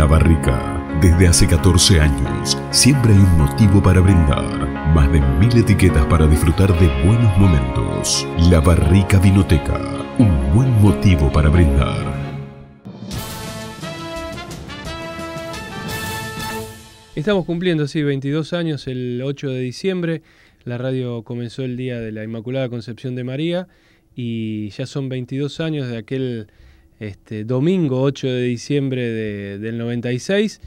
La Barrica, desde hace 14 años, siempre hay un motivo para brindar. Más de mil etiquetas para disfrutar de buenos momentos. La Barrica Vinoteca, un buen motivo para brindar. Estamos cumpliendo, así 22 años, el 8 de diciembre. La radio comenzó el día de la Inmaculada Concepción de María y ya son 22 años de aquel este, domingo 8 de diciembre de, del 96.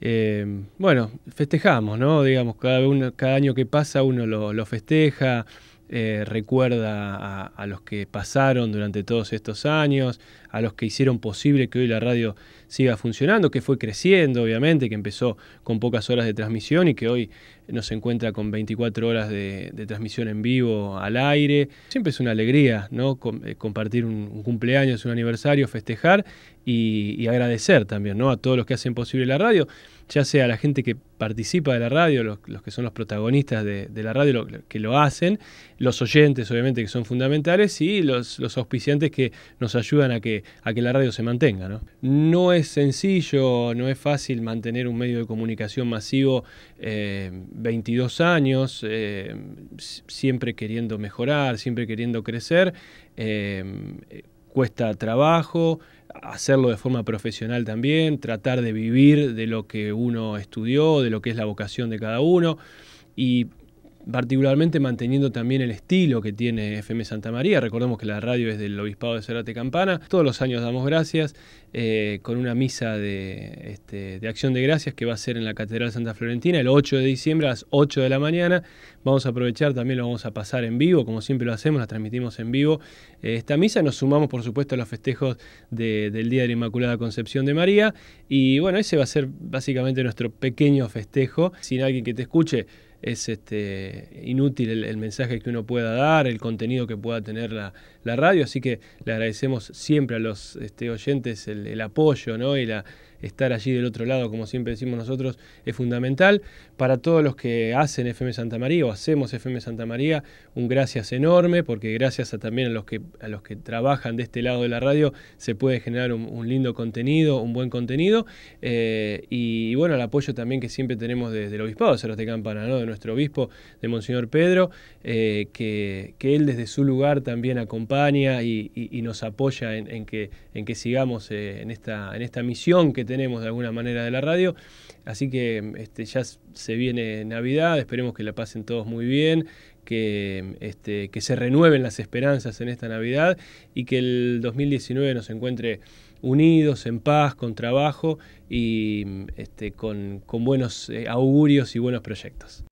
Eh, bueno, festejamos, ¿no? Digamos, cada, cada año que pasa uno lo, festeja, eh, recuerda a, los que pasaron durante todos estos años, a los que hicieron posible que hoy la radio siga funcionando, que fue creciendo, obviamente, que empezó con pocas horas de transmisión y que hoy nos encuentra con 24 horas de, transmisión en vivo, al aire. Siempre es una alegría, ¿no? Eh, compartir un, cumpleaños, un aniversario, festejar y, agradecer también, ¿no? A todos los que hacen posible la radio, ya sea la gente que participa de la radio, los, que son los protagonistas de, la radio, que lo hacen, los oyentes, obviamente, que son fundamentales, y los auspiciantes que nos ayudan a que a que la radio se mantenga. ¿no? es sencillo, no es fácil mantener un medio de comunicación masivo 22 eh, años, eh, siempre queriendo mejorar, siempre queriendo crecer. Eh, cuesta trabajo, hacerlo de forma profesional también, tratar de vivir de lo que uno estudió, de lo que es la vocación de cada uno. Y particularmente manteniendo también el estilo que tiene FM Santa María. Recordemos que la radio es del Obispado de Cerate Campana. Todos los años damos gracias eh, con una misa este, de, acción de gracias que va a ser en la Catedral Santa Florentina el 8 de diciembre a las 8 de la mañana. Vamos a aprovechar, también lo vamos a pasar en vivo, como siempre lo hacemos, la transmitimos en vivo. Eh, esta misa nos sumamos, por supuesto, a los festejos del Día de la Inmaculada Concepción de María. Y bueno, ese va a ser básicamente nuestro pequeño festejo. Sin alguien que te escuche, es este, inútil el, mensaje que uno pueda dar, el contenido que pueda tener la, radio, así que le agradecemos siempre a los este, oyentes el, el apoyo ¿no? y la, estar allí del otro lado, como siempre decimos nosotros, es fundamental. Para todos los que hacen FM Santa María o hacemos FM Santa María, un gracias enorme, porque gracias a, también a los, que, a los que trabajan de este lado de la radio se puede generar un, lindo contenido, un buen contenido. Eh, y, bueno, el apoyo también que siempre tenemos desde el obispado de Cerros de Campana, ¿no? de nuestro obispo, de Monseñor Pedro, eh, que, él desde su lugar también acompaña y, nos apoya en, que, en que sigamos eh, en, esta, en esta misión que tenemos de alguna manera de la radio. Así que este, ya se viene Navidad, esperemos que la pasen todos muy bien, que, este, que se renueven las esperanzas en esta Navidad y que el 2019 nos encuentre unidos, en paz, con trabajo y este, con buenos eh, augurios y buenos proyectos.